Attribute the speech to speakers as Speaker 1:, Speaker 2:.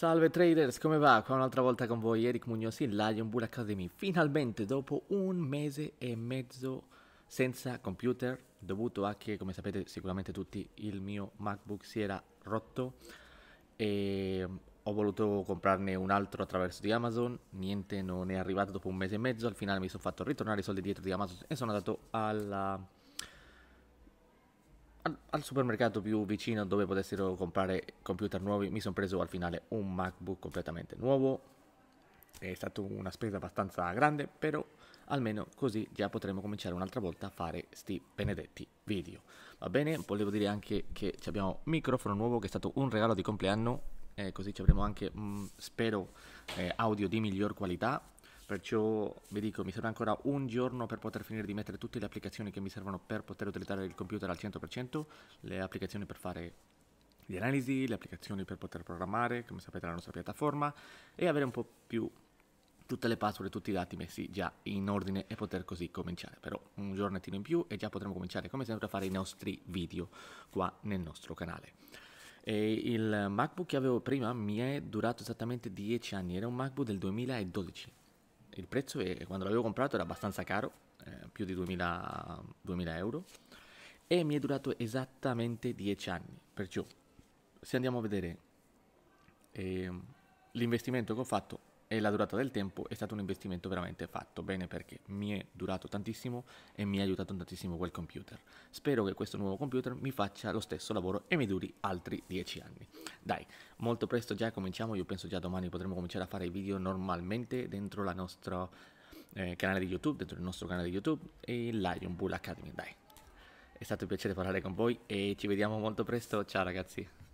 Speaker 1: Salve traders, come va? Qua un'altra volta con voi Eric Mugnosi in Lion Bull Academy. Finalmente, dopo un mese e mezzo senza computer, dovuto a che, come sapete sicuramente tutti, il mio MacBook si era rotto e ho voluto comprarne un altro attraverso di Amazon, niente non è arrivato dopo un mese e mezzo, al finale mi sono fatto ritornare i soldi dietro di Amazon e sono andato alla al, al, supermercato più vicino dove potessero comprare computer nuovi, mi sono preso al finale un MacBook completamente nuovo. È stata una spesa abbastanza grande, però almeno così già potremo cominciare un'altra volta a fare sti benedetti video. Va bene, volevo dire anche che abbiamo un microfono nuovo che è stato un regalo di compleanno, eh, così ci avremo anche, mh, mm, spero, eh, audio di miglior qualità Perciò vi dico, mi serve ancora un giorno per poter finire di mettere tutte le applicazioni che mi servono per poter utilizzare il computer al 100%, le applicazioni per fare le analisi, le applicazioni per poter programmare, come sapete la nostra piattaforma, e avere un po' più tutte le password e tutti i dati messi già in ordine e poter così cominciare. Però un giornettino in più e già potremo cominciare come sempre a fare i nostri video qua nel nostro canale. E il MacBook che avevo prima mi è durato esattamente 10 anni, era un MacBook del 2012 il prezzo è, quando l'avevo comprato era abbastanza caro, eh, più di 2000, 2000 euro, e mi è durato esattamente 10 anni. Perciò, se andiamo a vedere eh, l'investimento che ho fatto e la durata del tempo, è stato un investimento veramente fatto bene perché mi è durato tantissimo e mi ha aiutato tantissimo quel computer. Spero che questo nuovo computer mi faccia lo stesso lavoro e mi duri altri 10 anni. Dai, molto presto già cominciamo, io penso già domani potremo cominciare a fare i video normalmente dentro la nostra eh, canale di YouTube, dentro il nostro canale di YouTube e Lion Bull Academy, dai. È stato un piacere parlare con voi e ci vediamo molto presto, ciao ragazzi.